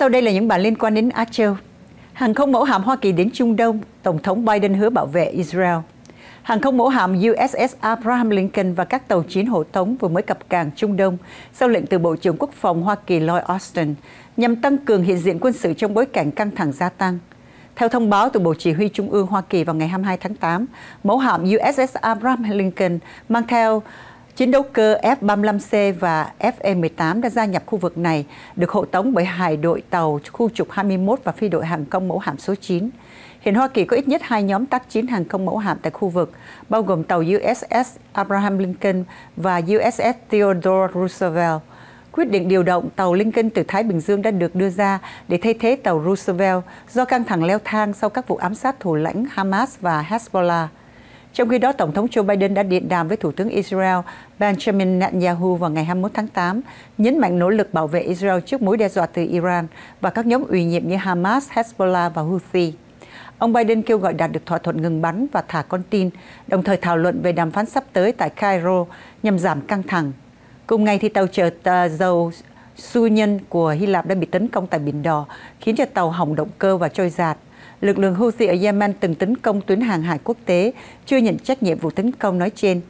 Sau đây là những bản liên quan đến Archer, Hàng không mẫu hạm Hoa Kỳ đến Trung Đông, Tổng thống Biden hứa bảo vệ Israel. Hàng không mẫu hạm USS Abraham Lincoln và các tàu chiến hộ tống vừa mới cập cảng Trung Đông sau lệnh từ Bộ trưởng Quốc phòng Hoa Kỳ Lloyd Austin nhằm tăng cường hiện diện quân sự trong bối cảnh căng thẳng gia tăng. Theo thông báo từ Bộ Chỉ huy Trung ương Hoa Kỳ vào ngày 22 tháng 8, mẫu hạm USS Abraham Lincoln mang theo Chiến đấu cơ F-35C và fe 18 đã gia nhập khu vực này, được hộ tống bởi hải đội tàu khu trục 21 và phi đội hàng không mẫu hạm số 9. Hiện Hoa Kỳ có ít nhất hai nhóm tác chiến hàng không mẫu hạm tại khu vực, bao gồm tàu USS Abraham Lincoln và USS Theodore Roosevelt. Quyết định điều động tàu Lincoln từ Thái Bình Dương đã được đưa ra để thay thế tàu Roosevelt do căng thẳng leo thang sau các vụ ám sát thủ lãnh Hamas và Hezbollah. Trong khi đó, Tổng thống Joe Biden đã điện đàm với Thủ tướng Israel Benjamin Netanyahu vào ngày 21 tháng 8, nhấn mạnh nỗ lực bảo vệ Israel trước mối đe dọa từ Iran và các nhóm ủy nhiệm như Hamas, Hezbollah và Houthi. Ông Biden kêu gọi đạt được thỏa thuận ngừng bắn và thả con tin, đồng thời thảo luận về đàm phán sắp tới tại Cairo nhằm giảm căng thẳng. Cùng ngày, thì tàu chở dầu Su Nhân của Hy Lạp đã bị tấn công tại Biển Đỏ, khiến cho tàu hỏng động cơ và trôi giạt lực lượng Houthi ở Yemen từng tấn công tuyến hàng hải quốc tế, chưa nhận trách nhiệm vụ tấn công nói trên.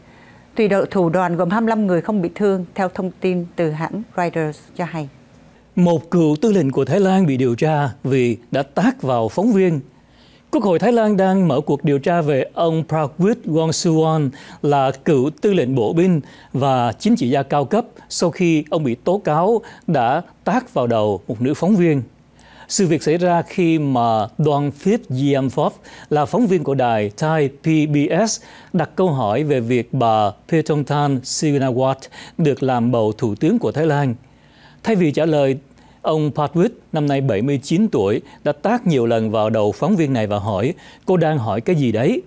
Tùy đội thủ đoàn gồm 25 người không bị thương, theo thông tin từ hãng Reuters cho hay. Một cựu tư lệnh của Thái Lan bị điều tra vì đã tác vào phóng viên. Quốc hội Thái Lan đang mở cuộc điều tra về ông Prawit Wongsuwon là cựu tư lệnh bộ binh và chính trị gia cao cấp sau khi ông bị tố cáo đã tác vào đầu một nữ phóng viên. Sự việc xảy ra khi mà Đoàn Phít Giamfov là phóng viên của đài Thai PBS đặt câu hỏi về việc bà Paetongtarn Sirinawat được làm bầu thủ tướng của Thái Lan. Thay vì trả lời, ông Patwit, năm nay 79 tuổi, đã tác nhiều lần vào đầu phóng viên này và hỏi cô đang hỏi cái gì đấy?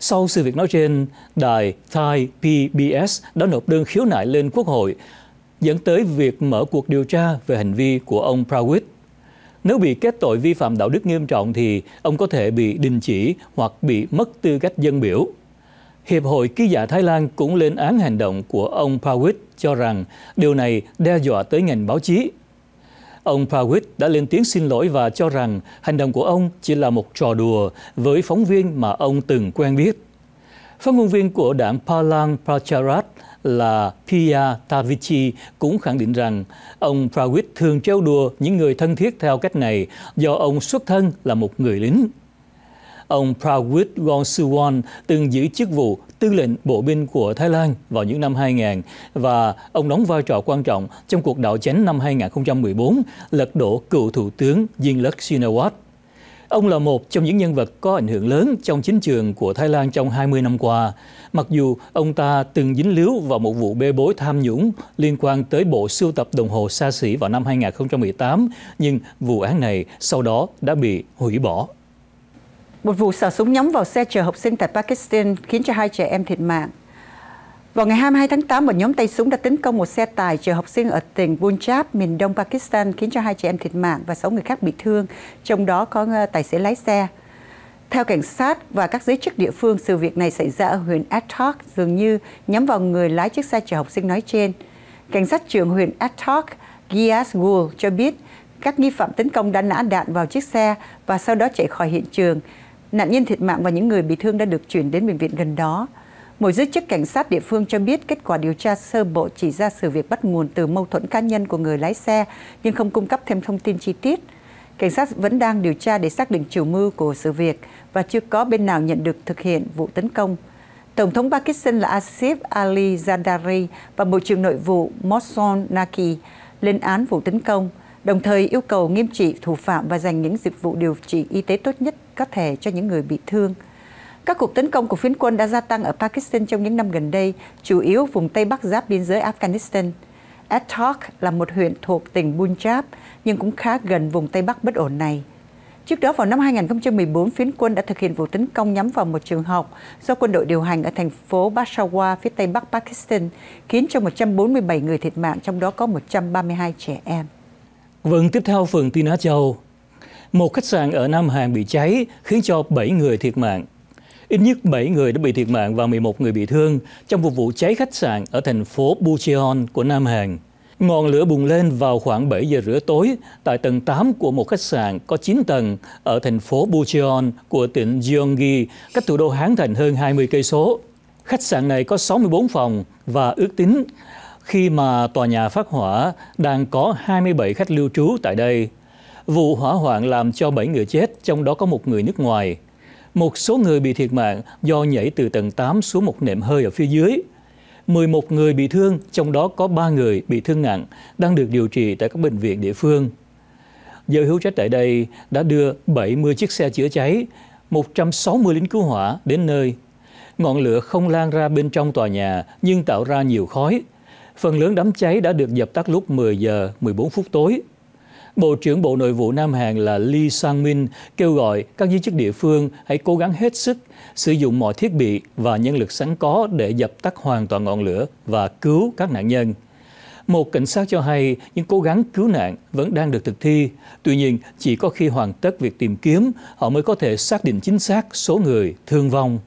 Sau sự việc nói trên, đài Thai PBS đã nộp đơn khiếu nại lên Quốc hội dẫn tới việc mở cuộc điều tra về hành vi của ông Prawit. Nếu bị kết tội vi phạm đạo đức nghiêm trọng thì ông có thể bị đình chỉ hoặc bị mất tư cách dân biểu. Hiệp hội Ký giả Thái Lan cũng lên án hành động của ông Prawit cho rằng điều này đe dọa tới ngành báo chí. Ông Prawit đã lên tiếng xin lỗi và cho rằng hành động của ông chỉ là một trò đùa với phóng viên mà ông từng quen biết. Phát ngôn viên của đảng Palang Pracharat là Pia Tavichi cũng khẳng định rằng ông Prawit thường trêu đùa những người thân thiết theo cách này do ông xuất thân là một người lính. Ông Prawit Wongsuwon từng giữ chức vụ tư lệnh bộ binh của Thái Lan vào những năm 2000 và ông đóng vai trò quan trọng trong cuộc đảo chánh năm 2014 lật đổ cựu thủ tướng Yingluck Shinawatra Ông là một trong những nhân vật có ảnh hưởng lớn trong chính trường của Thái Lan trong 20 năm qua, mặc dù ông ta từng dính líu vào một vụ bê bối tham nhũng liên quan tới bộ sưu tập đồng hồ xa xỉ vào năm 2018, nhưng vụ án này sau đó đã bị hủy bỏ. Một vụ xả súng nhắm vào xe chở học sinh tại Pakistan khiến cho hai trẻ em thiệt mạng. Vào ngày 22 tháng 8, một nhóm tay súng đã tấn công một xe tải chở học sinh ở tỉnh Punjab, miền đông Pakistan, khiến cho hai trẻ em thiệt mạng và 6 người khác bị thương, trong đó có ờ, tài xế lái xe. Theo cảnh sát và các giới chức địa phương, sự việc này xảy ra ở huyện Attok, dường như nhắm vào người lái chiếc xe chở học sinh nói trên. Cảnh sát trưởng huyện Attok, Gias Gul, cho biết các nghi phạm tấn công đã nã đạn vào chiếc xe và sau đó chạy khỏi hiện trường. Nạn nhân thiệt mạng và những người bị thương đã được chuyển đến bệnh viện gần đó. Một giới chức cảnh sát địa phương cho biết kết quả điều tra sơ bộ chỉ ra sự việc bắt nguồn từ mâu thuẫn cá nhân của người lái xe nhưng không cung cấp thêm thông tin chi tiết. Cảnh sát vẫn đang điều tra để xác định chủ mưu của sự việc và chưa có bên nào nhận được thực hiện vụ tấn công. Tổng thống Pakistan là Asif Ali Zardari và Bộ trưởng Nội vụ Mohsen Naqi lên án vụ tấn công, đồng thời yêu cầu nghiêm trị thủ phạm và dành những dịch vụ điều trị y tế tốt nhất có thể cho những người bị thương – các cuộc tấn công của phiến quân đã gia tăng ở Pakistan trong những năm gần đây, chủ yếu vùng Tây Bắc giáp biên giới Afghanistan. Attock là một huyện thuộc tỉnh Punjab, nhưng cũng khá gần vùng Tây Bắc bất ổn này. Trước đó vào năm 2014, phiến quân đã thực hiện vụ tấn công nhắm vào một trường học do quân đội điều hành ở thành phố Peshawar phía tây bắc Pakistan, khiến cho 147 người thiệt mạng, trong đó có 132 trẻ em. Vâng, tiếp theo phần tin á châu, Một khách sạn ở Nam Hàn bị cháy khiến cho 7 người thiệt mạng, Ít nhất 7 người đã bị thiệt mạng và 11 người bị thương trong một vụ cháy khách sạn ở thành phố Bucheon của Nam Hàn. Ngọn lửa bùng lên vào khoảng 7 giờ rưỡi tối tại tầng 8 của một khách sạn có 9 tầng ở thành phố Bucheon của tỉnh Gyeonggi, cách thủ đô Hán Thành hơn 20 cây số. Khách sạn này có 64 phòng và ước tính khi mà tòa nhà phát hỏa đang có 27 khách lưu trú tại đây. Vụ hỏa hoạn làm cho 7 người chết, trong đó có một người nước ngoài. Một số người bị thiệt mạng do nhảy từ tầng 8 xuống một nệm hơi ở phía dưới. 11 người bị thương, trong đó có 3 người bị thương nặng, đang được điều trị tại các bệnh viện địa phương. Giới hữu trách tại đây đã đưa 70 chiếc xe chữa cháy, 160 lính cứu hỏa đến nơi. Ngọn lửa không lan ra bên trong tòa nhà nhưng tạo ra nhiều khói. Phần lớn đám cháy đã được dập tắt lúc 10 giờ 14 phút tối. Bộ trưởng Bộ Nội vụ Nam Hàn là Lee Sang-min kêu gọi các giới chức địa phương hãy cố gắng hết sức sử dụng mọi thiết bị và nhân lực sẵn có để dập tắt hoàn toàn ngọn lửa và cứu các nạn nhân. Một cảnh sát cho hay những cố gắng cứu nạn vẫn đang được thực thi, tuy nhiên chỉ có khi hoàn tất việc tìm kiếm họ mới có thể xác định chính xác số người thương vong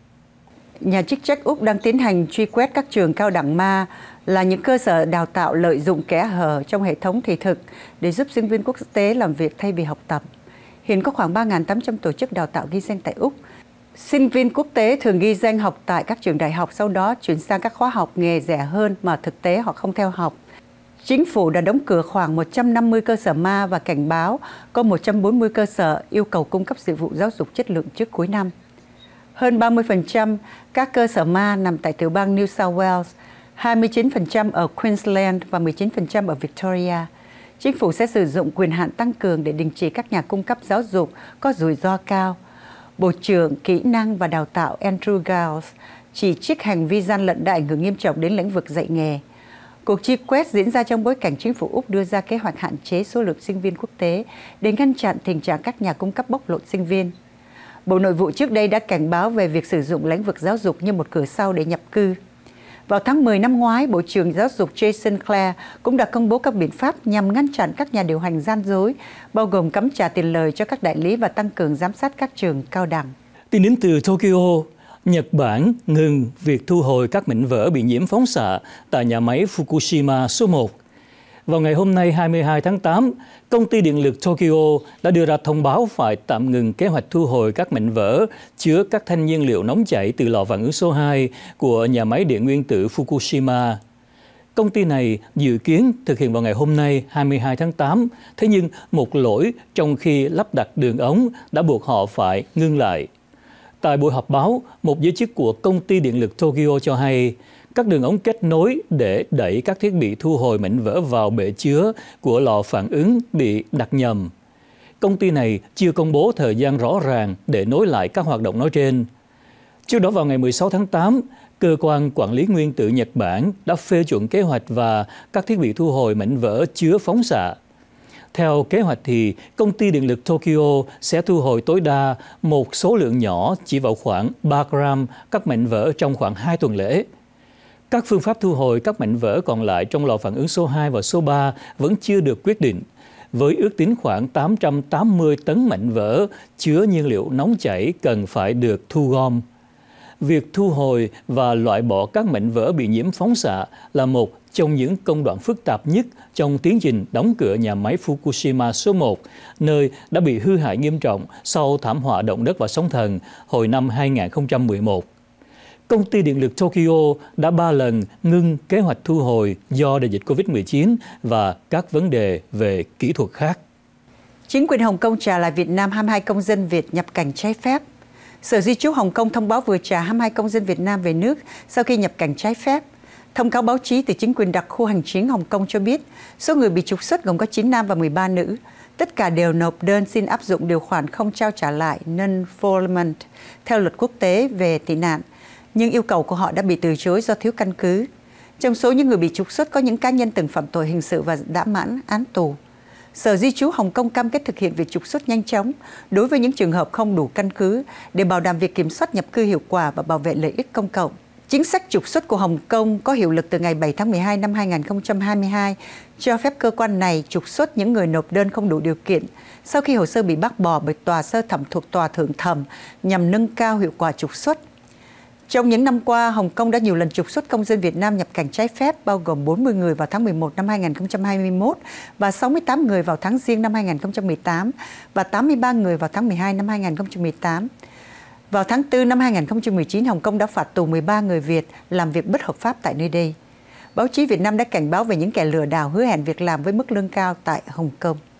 nhà chức trách Úc đang tiến hành truy quét các trường cao đẳng ma là những cơ sở đào tạo lợi dụng kẽ hở trong hệ thống thị thực để giúp sinh viên quốc tế làm việc thay vì học tập. Hiện có khoảng 3.800 tổ chức đào tạo ghi danh tại Úc. Sinh viên quốc tế thường ghi danh học tại các trường đại học, sau đó chuyển sang các khóa học nghề rẻ hơn mà thực tế họ không theo học. Chính phủ đã đóng cửa khoảng 150 cơ sở ma và cảnh báo có 140 cơ sở yêu cầu cung cấp dịch vụ giáo dục chất lượng trước cuối năm hơn 30% các cơ sở ma nằm tại tiểu bang New South Wales, 29% ở Queensland và 19% ở Victoria. Chính phủ sẽ sử dụng quyền hạn tăng cường để đình chỉ các nhà cung cấp giáo dục có rủi ro cao. Bộ trưởng Kỹ năng và Đào tạo Andrew Giles chỉ trích hành vi gian lận đại ảnh nghiêm trọng đến lĩnh vực dạy nghề. Cuộc chi quét diễn ra trong bối cảnh chính phủ Úc đưa ra kế hoạch hạn chế số lượng sinh viên quốc tế để ngăn chặn tình trạng các nhà cung cấp bóc lột sinh viên. Bộ Nội vụ trước đây đã cảnh báo về việc sử dụng lĩnh vực giáo dục như một cửa sau để nhập cư. Vào tháng 10 năm ngoái, Bộ trưởng Giáo dục Jason Clare cũng đã công bố các biện pháp nhằm ngăn chặn các nhà điều hành gian dối, bao gồm cấm trả tiền lời cho các đại lý và tăng cường giám sát các trường cao đẳng. Tin đến từ Tokyo, Nhật Bản ngừng việc thu hồi các mảnh vỡ bị nhiễm phóng xạ tại nhà máy Fukushima số 1 vào ngày hôm nay 22 tháng 8, công ty điện lực Tokyo đã đưa ra thông báo phải tạm ngừng kế hoạch thu hồi các mảnh vỡ chứa các thanh nhiên liệu nóng chảy từ lò phản ứng số 2 của nhà máy điện nguyên tử Fukushima. Công ty này dự kiến thực hiện vào ngày hôm nay 22 tháng 8, thế nhưng một lỗi trong khi lắp đặt đường ống đã buộc họ phải ngưng lại. Tại buổi họp báo, một giới chức của công ty điện lực Tokyo cho hay các đường ống kết nối để đẩy các thiết bị thu hồi mảnh vỡ vào bể chứa của lò phản ứng bị đặt nhầm. Công ty này chưa công bố thời gian rõ ràng để nối lại các hoạt động nói trên. Trước đó vào ngày 16 tháng 8, cơ quan quản lý nguyên tử Nhật Bản đã phê chuẩn kế hoạch và các thiết bị thu hồi mảnh vỡ chứa phóng xạ. Theo kế hoạch thì công ty điện lực Tokyo sẽ thu hồi tối đa một số lượng nhỏ chỉ vào khoảng 3 gram các mảnh vỡ trong khoảng 2 tuần lễ. Các phương pháp thu hồi các mảnh vỡ còn lại trong lò phản ứng số 2 và số 3 vẫn chưa được quyết định, với ước tính khoảng 880 tấn mảnh vỡ chứa nhiên liệu nóng chảy cần phải được thu gom. Việc thu hồi và loại bỏ các mảnh vỡ bị nhiễm phóng xạ là một trong những công đoạn phức tạp nhất trong tiến trình đóng cửa nhà máy Fukushima số 1, nơi đã bị hư hại nghiêm trọng sau thảm họa động đất và sóng thần hồi năm 2011 công ty điện lực Tokyo đã ba lần ngưng kế hoạch thu hồi do đại dịch COVID-19 và các vấn đề về kỹ thuật khác. Chính quyền Hồng Kông trả lại Việt Nam 22 công dân Việt nhập cảnh trái phép. Sở Di trú Hồng Kông thông báo vừa trả 22 công dân Việt Nam về nước sau khi nhập cảnh trái phép. Thông cáo báo chí từ chính quyền đặc khu hành chính Hồng Kông cho biết, số người bị trục xuất gồm có 9 nam và 13 nữ. Tất cả đều nộp đơn xin áp dụng điều khoản không trao trả lại non-fulfillment theo luật quốc tế về tị nạn – nhưng yêu cầu của họ đã bị từ chối do thiếu căn cứ. Trong số những người bị trục xuất có những cá nhân từng phạm tội hình sự và đã mãn án tù. Sở Di trú Hồng Kông cam kết thực hiện việc trục xuất nhanh chóng đối với những trường hợp không đủ căn cứ để bảo đảm việc kiểm soát nhập cư hiệu quả và bảo vệ lợi ích công cộng. Chính sách trục xuất của Hồng Kông có hiệu lực từ ngày 7 tháng 12 năm 2022, cho phép cơ quan này trục xuất những người nộp đơn không đủ điều kiện sau khi hồ sơ bị bác bỏ bởi tòa sơ thẩm thuộc tòa thượng thẩm nhằm nâng cao hiệu quả trục xuất. Trong những năm qua, Hồng Kông đã nhiều lần trục xuất công dân Việt Nam nhập cảnh trái phép, bao gồm 40 người vào tháng 11 năm 2021 và 68 người vào tháng Giêng năm 2018 và 83 người vào tháng 12 năm 2018. Vào tháng 4 năm 2019, Hồng Kông đã phạt tù 13 người Việt làm việc bất hợp pháp tại nơi đây. Báo chí Việt Nam đã cảnh báo về những kẻ lừa đảo hứa hẹn việc làm với mức lương cao tại Hồng Kông.